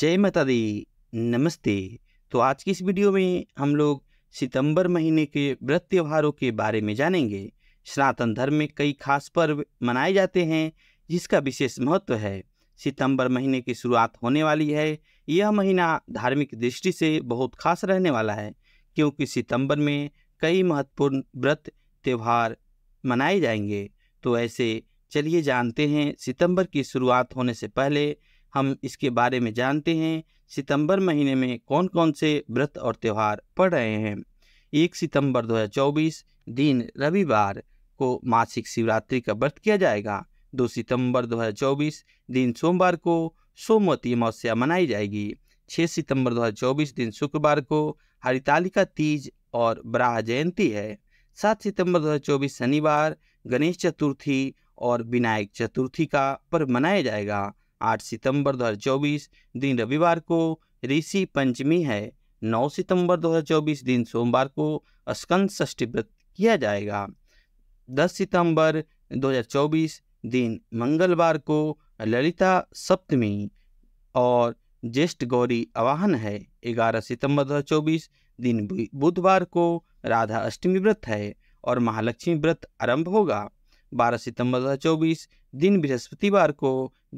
जय माता दी नमस्ते तो आज की इस वीडियो में हम लोग सितंबर महीने के व्रत त्योहारों के बारे में जानेंगे सनातन धर्म में कई खास पर्व मनाए जाते हैं जिसका विशेष महत्व है सितंबर महीने की शुरुआत होने वाली है यह महीना धार्मिक दृष्टि से बहुत खास रहने वाला है क्योंकि सितंबर में कई महत्वपूर्ण व्रत त्यौहार मनाए जाएंगे तो ऐसे चलिए जानते हैं सितंबर की शुरुआत होने से पहले हम इसके बारे में जानते हैं सितंबर महीने में कौन कौन से व्रत और त्यौहार पड़ रहे हैं एक सितंबर 2024 दिन रविवार को मासिक शिवरात्रि का व्रत किया जाएगा दो सितंबर 2024 दिन सोमवार को सोमवती अमावस्या मनाई जाएगी छः सितंबर 2024 दिन शुक्रवार को हरितालिका तीज और बराह जयंती है सात सितंबर 2024 शनिवार गणेश चतुर्थी और विनायक चतुर्थी का पर्व मनाया जाएगा 8 सितंबर 2024 दिन रविवार को ऋषि पंचमी है 9 सितंबर 2024 दिन सोमवार को स्कंद षष्ठी व्रत किया जाएगा 10 सितंबर 2024 दिन मंगलवार को ललिता सप्तमी और ज्येष्ठ गौरी आवाहन है 11 सितंबर 2024 दिन बुधवार को राधा अष्टमी व्रत है और महालक्ष्मी व्रत आरंभ होगा 12 सितंबर 2024 दिन बृहस्पतिवार को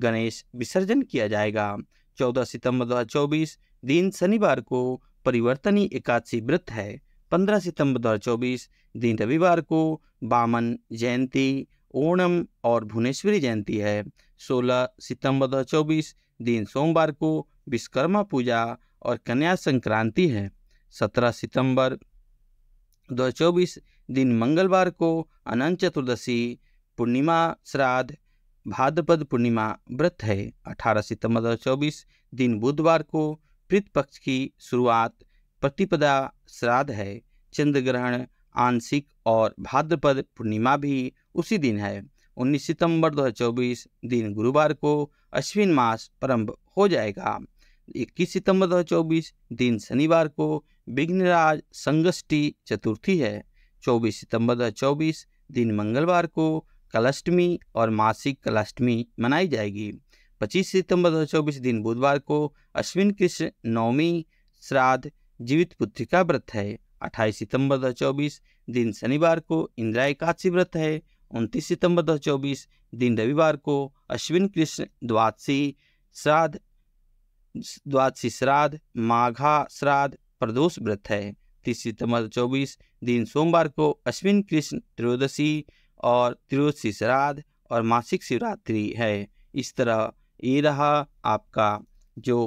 गणेश विसर्जन किया जाएगा 14 सितंबर 2024 दिन शनिवार को परिवर्तनी एकादशी व्रत है 15 सितंबर 2024 दिन रविवार को बामन जयंती ओणम और भुवनेश्वरी जयंती है 16 सितंबर 2024 दिन सोमवार को विश्वकर्मा पूजा और कन्या संक्रांति है 17 सितंबर 2024 दिन मंगलवार को अनंत चतुर्दशी पूर्णिमा श्राद्ध भाद्रपद पूर्णिमा व्रत है 18 सितंबर दो दिन बुधवार को पृथ पक्ष की शुरुआत प्रतिपदा श्राद्ध है चंद्र ग्रहण आंशिक और भाद्रपद पूर्णिमा भी उसी दिन है 19 सितंबर 2024 दिन गुरुवार को अश्विन मास प्रारंभ हो जाएगा 21 सितंबर 2024 दिन शनिवार को विघ्नराज संगष्टि चतुर्थी है 24 सितंबर 2024 दिन मंगलवार को कलाष्टमी और मासिक कलाष्टमी मनाई जाएगी 25 सितंबर 2024 दिन बुधवार को अश्विन कृष्ण नवमी श्राद्ध जीवित का व्रत है 28 सितंबर 2024 दिन शनिवार को इंदिरा एकादशी व्रत है 29 सितंबर 2024 दिन रविवार को अश्विन कृष्ण द्वादशी श्राद्ध द्वादशी श्राद्ध माघा श्राद्ध प्रदोष व्रत है तीस सितंबर 24 दिन सोमवार को अश्विन कृष्ण त्रयोदशी और त्रयोदशी श्राद्ध और मासिक शिवरात्रि है इस तरह ये रहा आपका जो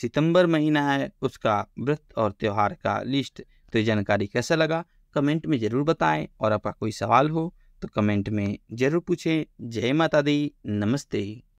सितंबर महीना है उसका व्रत और त्यौहार का लिस्ट तो ये जानकारी कैसा लगा कमेंट में ज़रूर बताएं और आपका कोई सवाल हो तो कमेंट में ज़रूर पूछें जय माता दी नमस्ते